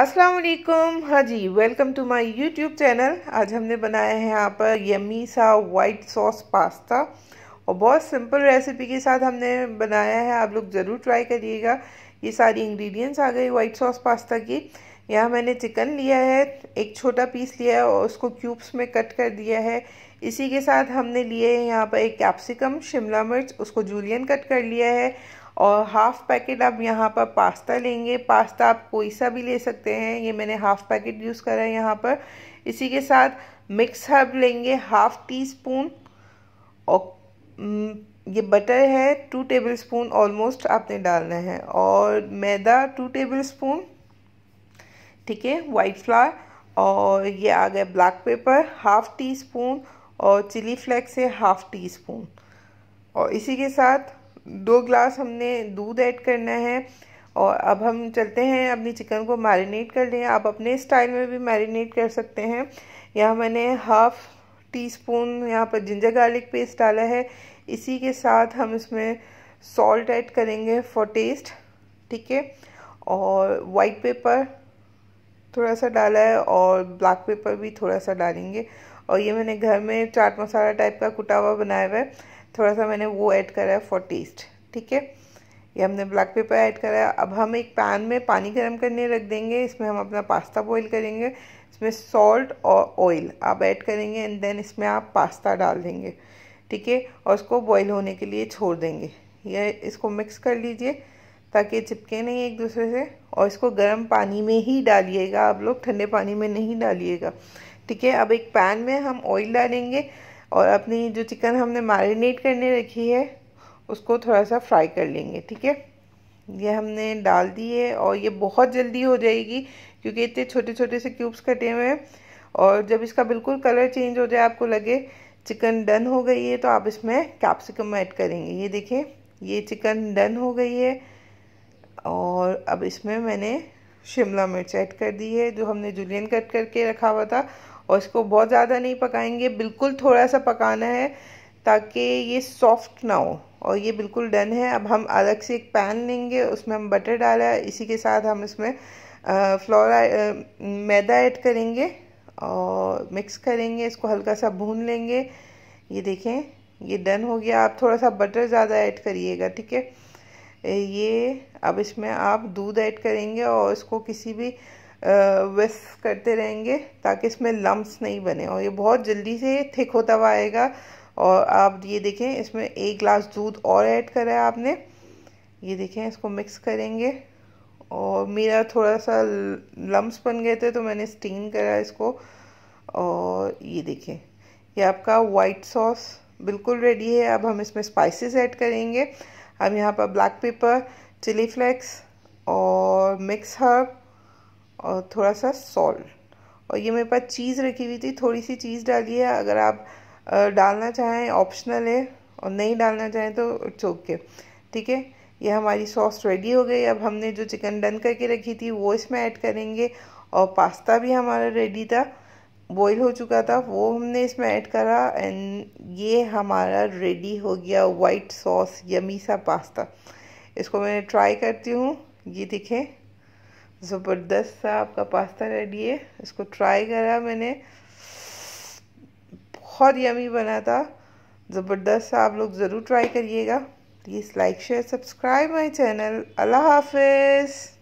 अस्सलाम वालेकुम हाँ जी welcome to my YouTube channel आज हमने बनाया है यहाँ पर यमी सा वाइट सॉस पास्ता और बहुत सिंपल रेसिपी के साथ हमने बनाया है आप लोग ज़रूर ट्राई करिएगा ये सारी इंग्रेडिएंट्स आ गए वाइट सॉस पास्ता की यहाँ मैंने चिकन लिया है एक छोटा पीस लिया है और उसको क्यूब्स में कट कर दिया है इसी के साथ हमने लिए है यहाँ पर एक कैप्सिकम शिमला मिर्च उसको जूलियन कट कर लिया है और हाफ़ पैकेट आप यहाँ पर पास्ता लेंगे पास्ता आप कोई सा भी ले सकते हैं ये मैंने हाफ़ पैकेट यूज़ करा है यहाँ पर इसी के साथ मिक्स हर्ब लेंगे हाफ़ टी स्पून और हम्म, ये बटर है टू टेबल स्पून ऑलमोस्ट आपने डालना है और मैदा टू टेबल स्पून ठीक है वाइट फ्लावर और ये आ गया black pepper half teaspoon और चिली फ्लेक्स है हाफ़ टी स्पून और इसी के साथ दो ग्लास हमने दूध ऐड करना है और अब हम चलते हैं अपनी चिकन को मैरिनेट कर लें आप अपने स्टाइल में भी मैरिनेट कर सकते हैं यहाँ मैंने हाफ टी स्पून यहाँ पर जिंजर गार्लिक पेस्ट डाला है इसी के साथ हम इसमें सॉल्ट ऐड करेंगे फॉर टेस्ट ठीक है और वाइट पेपर थोड़ा सा डाला है और ब्लैक पेपर भी थोड़ा सा डालेंगे और ये मैंने घर में चाट मसाला टाइप का कुटा हुआ बनाया हुआ है थोड़ा सा मैंने वो ऐड करा है फॉर टेस्ट ठीक है ये हमने ब्लैक पेपर ऐड करा है अब हम एक पैन में पानी गर्म करने रख देंगे इसमें हम अपना पास्ता बॉईल करेंगे इसमें सॉल्ट और ऑयल आप ऐड करेंगे एंड देन इसमें आप पास्ता डाल देंगे ठीक है और उसको बॉईल होने के लिए छोड़ देंगे ये इसको मिक्स कर लीजिए ताकि चिपके नहीं एक दूसरे से और इसको गर्म पानी में ही डालिएगा आप लोग ठंडे पानी में नहीं डालिएगा ठीक है अब एक पैन में हम ऑयल डालेंगे और अपनी जो चिकन हमने मैरिनेट करने रखी है उसको थोड़ा सा फ्राई कर लेंगे ठीक है ये हमने डाल दी है और ये बहुत जल्दी हो जाएगी क्योंकि इतने छोटे छोटे से क्यूब्स कटे हुए हैं और जब इसका बिल्कुल कलर चेंज हो जाए आपको लगे चिकन डन हो गई है तो आप इसमें कैप्सिकम ऐड करेंगे ये देखें ये चिकन डन हो गई है और अब इसमें मैंने शिमला मिर्च ऐड कर दी है जो हमने जुलियन कट करके रखा हुआ था और इसको बहुत ज़्यादा नहीं पकाएंगे बिल्कुल थोड़ा सा पकाना है ताकि ये सॉफ्ट ना हो और ये बिल्कुल डन है अब हम अलग से एक पैन लेंगे उसमें हम बटर डाला है इसी के साथ हम इसमें फ्लोरा मैदा ऐड करेंगे और मिक्स करेंगे इसको हल्का सा भून लेंगे ये देखें ये डन हो गया आप थोड़ा सा बटर ज़्यादा ऐड करिएगा ठीक है ये अब इसमें आप दूध ऐड करेंगे और इसको किसी भी विस्क करते रहेंगे ताकि इसमें लम्ब्स नहीं बने और ये बहुत जल्दी से थिक होता हुआ आएगा और आप ये देखें इसमें एक ग्लास दूध और ऐड करा है आपने ये देखें इसको मिक्स करेंगे और मेरा थोड़ा सा लम्ब्स बन गए थे तो मैंने स्टीम करा इसको और ये देखें ये आपका वाइट सॉस बिल्कुल रेडी है अब हम इसमें स्पाइसेस ऐड करेंगे हम यहाँ पर ब्लैक पेपर चिली फ्लेक्स और मिक्स हर्ब और थोड़ा सा सॉल्ट और ये मेरे पास चीज़ रखी हुई थी थोड़ी सी चीज़ डाली है अगर आप डालना चाहें ऑप्शनल है और नहीं डालना चाहें तो इट्स ओके ठीक है ये हमारी सॉस रेडी हो गई अब हमने जो चिकन डन करके रखी थी वो इसमें ऐड करेंगे और पास्ता भी हमारा रेडी था बॉईल हो चुका था वो हमने इसमें ऐड करा एंड ये हमारा रेडी हो गया वाइट सॉस यमी सा पास्ता इसको मैं ट्राई करती हूँ ये दिखे ज़बरदस्त सा आपका पास्ता रेडी है इसको ट्राई करा मैंने बहुत यमी बना था ज़बरदस्त सा आप लोग ज़रूर ट्राई करिएगा please like share subscribe my channel अल्लाह हाफिज़